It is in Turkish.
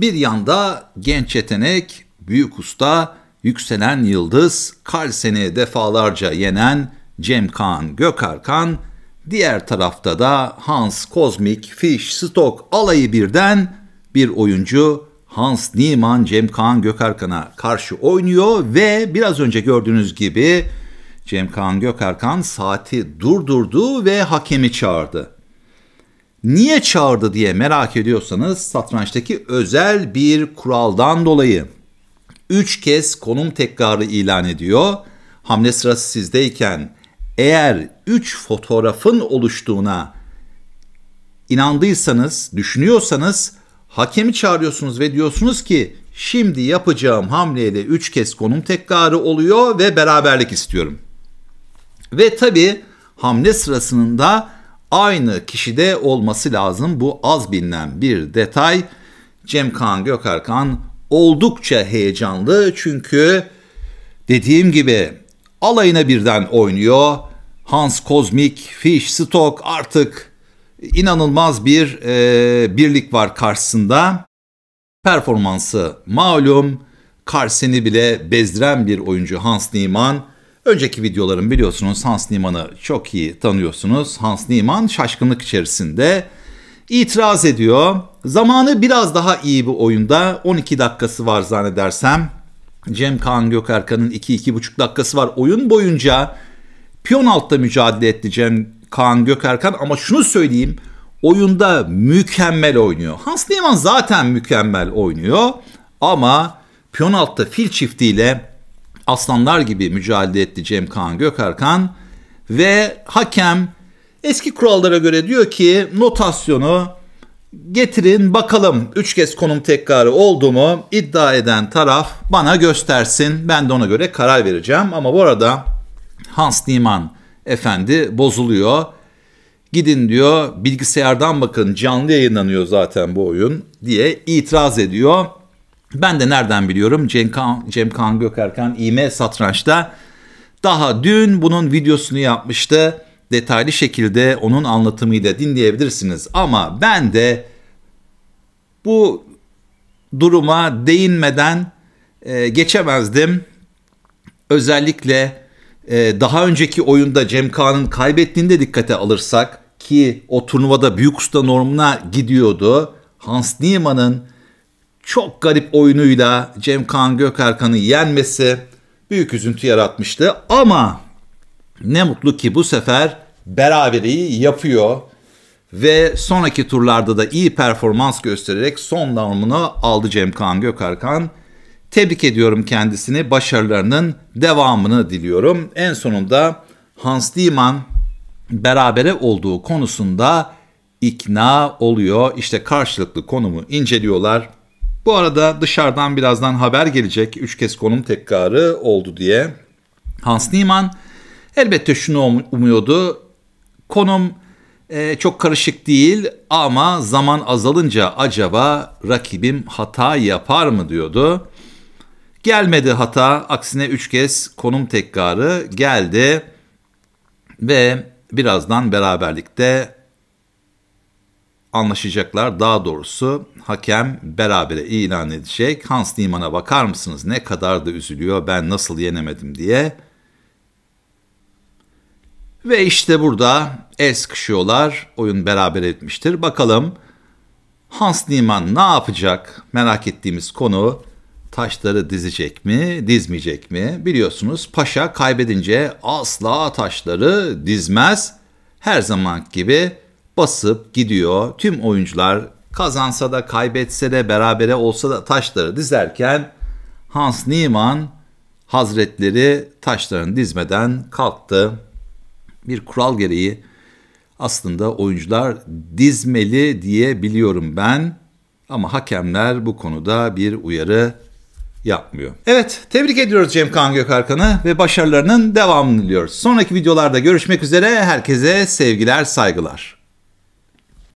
Bir yanda genç yetenek, büyük usta, yükselen yıldız, Carlsen'i defalarca yenen Cem Kaan Gökarkan, diğer tarafta da Hans Kozmik, Fish, Stock alayı birden bir oyuncu Hans Niemann Cem Kaan Gökarkan'a karşı oynuyor ve biraz önce gördüğünüz gibi Cem Kaan Gökarkan saati durdurdu ve hakemi çağırdı niye çağırdı diye merak ediyorsanız satrançtaki özel bir kuraldan dolayı 3 kez konum tekrarı ilan ediyor. Hamle sırası sizdeyken eğer 3 fotoğrafın oluştuğuna inandıysanız, düşünüyorsanız hakemi çağırıyorsunuz ve diyorsunuz ki şimdi yapacağım hamleyle 3 kez konum tekrarı oluyor ve beraberlik istiyorum. Ve tabi hamle sırasında aynı kişide olması lazım. Bu az bilinen bir detay. Cem Kaan Gökarkan oldukça heyecanlı çünkü dediğim gibi alayına birden oynuyor. Hans Kozmik, Fish, Stock artık inanılmaz bir e, birlik var karşısında. Performansı malum, Karsen'i bile bezdiren bir oyuncu Hans Niemann Önceki videolarım biliyorsunuz Hans Niemann'ı çok iyi tanıyorsunuz. Hans Niemann şaşkınlık içerisinde itiraz ediyor. Zamanı biraz daha iyi bir oyunda 12 dakikası var zannedersem. Cem Kaan Gökerkan'ın 2-2,5 dakikası var. Oyun boyunca piyon altta mücadele etti Cem Kaan Gökerkan ama şunu söyleyeyim oyunda mükemmel oynuyor. Hans Niemann zaten mükemmel oynuyor ama piyon altta fil çiftiyle aslanlar gibi mücadele etti Cem Kaan Gökarkan ve hakem eski kurallara göre diyor ki notasyonu getirin bakalım 3 kez konum tekrarı oldu mu iddia eden taraf bana göstersin ben de ona göre karar vereceğim ama bu arada Hans Niemann efendi bozuluyor. Gidin diyor bilgisayardan bakın canlı yayınlanıyor zaten bu oyun diye itiraz ediyor. Ben de nereden biliyorum Cem Kan, Cem Kaan Gökerkan İme Satranç'ta daha dün bunun videosunu yapmıştı. Detaylı şekilde onun anlatımıyla dinleyebilirsiniz. Ama ben de bu duruma değinmeden e, geçemezdim. Özellikle e, daha önceki oyunda Cem Kaan'ın kaybettiğini de dikkate alırsak ki o turnuvada büyük usta normuna gidiyordu. Hans Niemann'ın çok garip oyunuyla Cem Kaan Gökerkan'ı yenmesi büyük üzüntü yaratmıştı. Ama ne mutlu ki bu sefer beraberiyi yapıyor ve sonraki turlarda da iyi performans göstererek son round'unu aldı Cem Kaan Gökerkan. Tebrik ediyorum kendisini. Başarılarının devamını diliyorum. En sonunda Hans Diemann berabere olduğu konusunda ikna oluyor. İşte karşılıklı konumu inceliyorlar bu arada dışarıdan birazdan haber gelecek. Üç kez konum tekrarı oldu diye. Hans Niemann elbette şunu um-, umuyordu. Konum e, çok karışık değil ama zaman azalınca acaba rakibim hata yapar mı diyordu. Gelmedi hata. Aksine üç kez konum tekrarı geldi. Ve birazdan beraberlikte anlaşacaklar. Daha doğrusu hakem berabere ilan edecek. Hans Niemann'a bakar mısınız ne kadar da üzülüyor ben nasıl yenemedim diye. Ve işte burada el sıkışıyorlar. Oyun beraber etmiştir. Bakalım Hans Niemann ne yapacak? Merak ettiğimiz konu taşları dizecek mi, dizmeyecek mi? Biliyorsunuz paşa kaybedince asla taşları dizmez. Her zaman gibi basıp gidiyor. Tüm oyuncular kazansa da kaybetse de berabere olsa da taşları dizerken Hans Niemann Hazretleri taşların dizmeden kalktı. Bir kural gereği aslında oyuncular dizmeli diye biliyorum ben ama hakemler bu konuda bir uyarı yapmıyor. Evet tebrik ediyoruz Cem Kaan Gökarkan'ı ve başarılarının devamını diliyoruz. Sonraki videolarda görüşmek üzere herkese sevgiler saygılar.